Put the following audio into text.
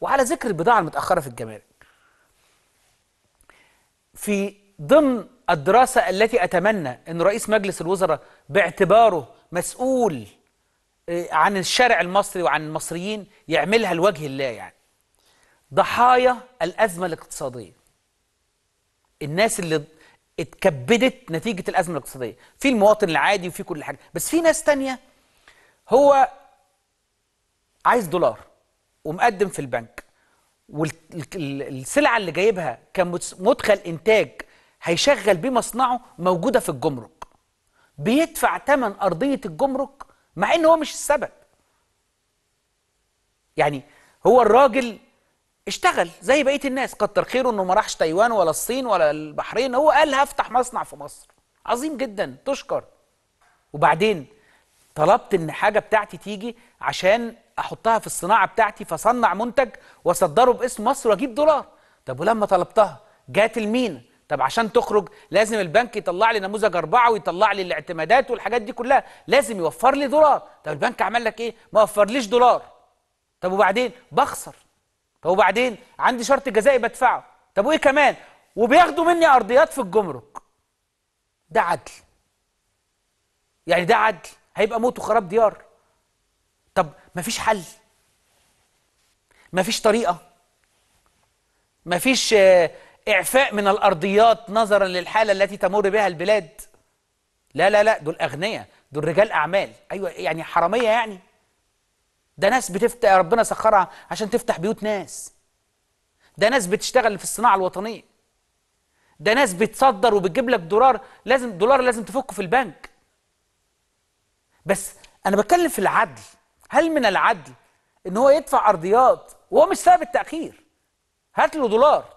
وعلى ذكر البضاعة المتأخرة في الجمارك في ضمن الدراسة التي أتمنى أن رئيس مجلس الوزراء باعتباره مسؤول آه، عن الشارع المصري وعن المصريين يعملها لوجه الله يعني ضحايا الأزمة الاقتصادية الناس اللي اتكبدت نتيجة الأزمة الاقتصادية في المواطن العادي وفي كل حاجة بس في ناس تانية هو عايز دولار ومقدم في البنك والسلعه اللي جايبها كمدخل انتاج هيشغل بيه مصنعه موجوده في الجمرك بيدفع ثمن ارضيه الجمرك مع ان هو مش السبب يعني هو الراجل اشتغل زي بقيه الناس كتر خيره انه ما راحش تايوان ولا الصين ولا البحرين هو قال هفتح مصنع في مصر عظيم جدا تشكر وبعدين طلبت ان حاجه بتاعتي تيجي عشان احطها في الصناعه بتاعتي فصنع منتج واصدره باسم مصر واجيب دولار طب ولما طلبتها جات لمين طب عشان تخرج لازم البنك يطلع لي نموذج أربعة ويطلع لي الاعتمادات والحاجات دي كلها لازم يوفر لي دولار طب البنك عمل لك ايه ما وفرليش دولار طب وبعدين بخسر طب وبعدين عندي شرط جزائي بدفعه طب وايه كمان وبياخدوا مني ارضيات في الجمرك ده عدل يعني ده عدل هيبقى موت وخراب ديار طب مفيش حل مفيش طريقه مفيش آه، اعفاء من الارضيات نظرا للحاله التي تمر بها البلاد لا لا لا دول اغنياء دول رجال اعمال ايوه يعني حراميه يعني ده ناس بتفتح ربنا سخرها عشان تفتح بيوت ناس ده ناس بتشتغل في الصناعه الوطنيه ده ناس بتصدر وبتجيب لك دولار لازم دولار لازم تفكه في البنك بس انا بتكلم في العدل هل من العدل ان هو يدفع ارضيات وهو مش سبب التاخير هات له دولار